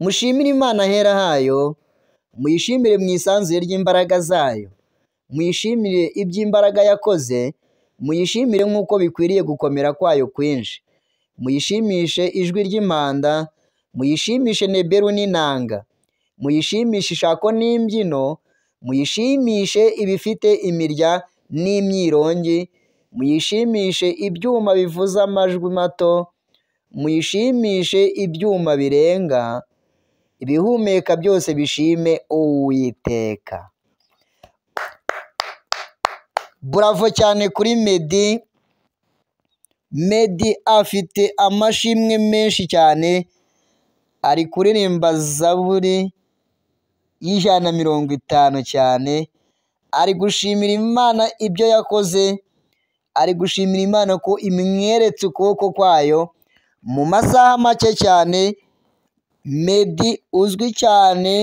mushimire imana ahera hayo muyishimire mu isanzure ry'imbaraga zayo muyishimire iby'imbaraga yakoze muyishimire nk'uko bikwiriye gukomera kwayo kwinshi muyishimishe ijwi ry'impanda muyishimishe neberu n'inanga muyishimishe ishako n'imbyino muyishimishe ibifite imirya n'imyirongi muyishimishe ibyuma bivuza amajwi mato muyishimishe ibyuma birenga ibihumeka byose bishime uwiteka bravo cyane kuri medi medi afite amashimwe menshi cyane ari kuririmba zaburi y'ijana na mirongo itanu cyane ari gushimira imana ibyo yakoze ari gushimira imana ko imweretse ukuboko kwayo mu masaha make cyane Meddy uzwi cyane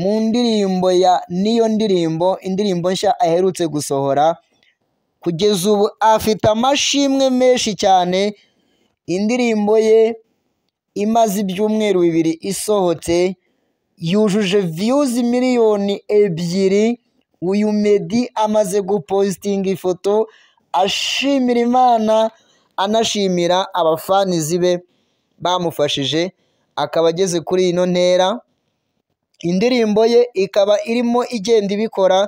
mu ndirimbo ya Niyo Ndirimbo indirimbo nshya aherutse gusohora kugeza ubu afite amashimwe menshi cyane indirimbo ye imaze ibyumweru bibiri isohotse yujuje views miliyoni ebyiri uyu Meddy amaze gupositinga ifoto ashimira Imana anashimira abafanizi be bamufashije akaba ageze kuri ino ntera indirimbo ye ikaba irimo igenda ibikora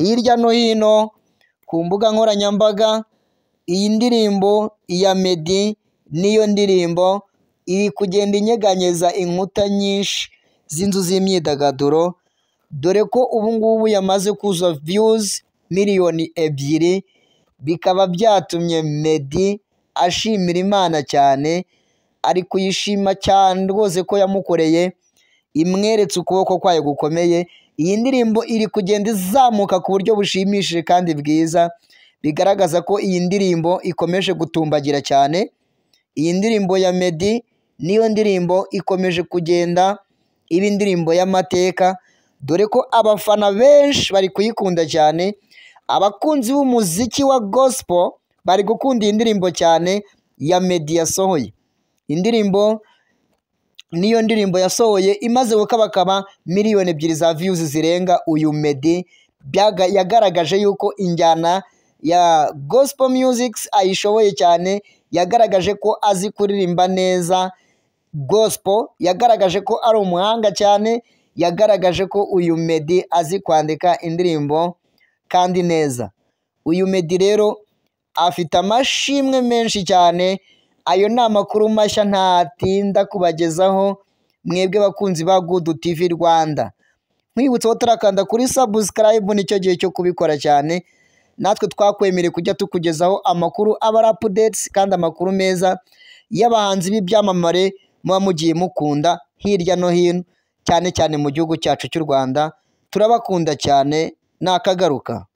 hirya no hino ku mbuga nkoranyambaga iyi ndirimbo iya Meddy niyo ndirimbo iri kugenda inyeganyeza inkuta nyinshi z'inzu z'imyidagaduro dore ko ubu ngubu yamaze kuza viyuzi miliyoni ebyiri bikaba byatumye Meddy ashimira Imana cyane ari kuyishima cyane rwose ko yamukoreye imweretse ukuboko kwayo gukomeye iyi ndirimbo iri kugenda izamuka ku buryo bushimishije kandi bwiza bigaragaza ko iyi ndirimbo ikomeje gutumbagira cyane iyi ndirimbo ya meddy niyo ndirimbo ikomeje kugenda iba indirimbo y'amateka dore ko abafana benshi bari kuyikunda cyane abakunzi b'umuziki wa gospel bari gukunda iyi ndirimbo cyane ya meddy yasohoye indirimbo niyo ndirimbo yasohoye imaze gukabakaba miliyoni ebyiri za views zirenga uyu Meddy yagaragaje yuko injyana ya gospel music ayishoboye cyane yagaragaje ko azi kuririmba neza gospel yagaragaje ko ari umuhanga cyane yagaragaje ko uyu Meddy azi kwandika indirimbo kandi neza uyu medi rero afite amashimwe menshi cyane ayo ni amakuru mashya ntatinda kubagezaho mwebwe bakunzi ba gudu tivi rwanda nkwibutsaho turakanda kuri sabusikarayibu nicyo gihe cyo kubikora cyane natwe twakwemereye kujya tukugezaho amakuru aba ari apudetsi kandi amakuru meza y'abahanzi b'ibyamamare muba mugiye mukunda hirya no hino cyane cyane mu gihugu cyacu cy'u rwanda turabakunda cyane nakagaruka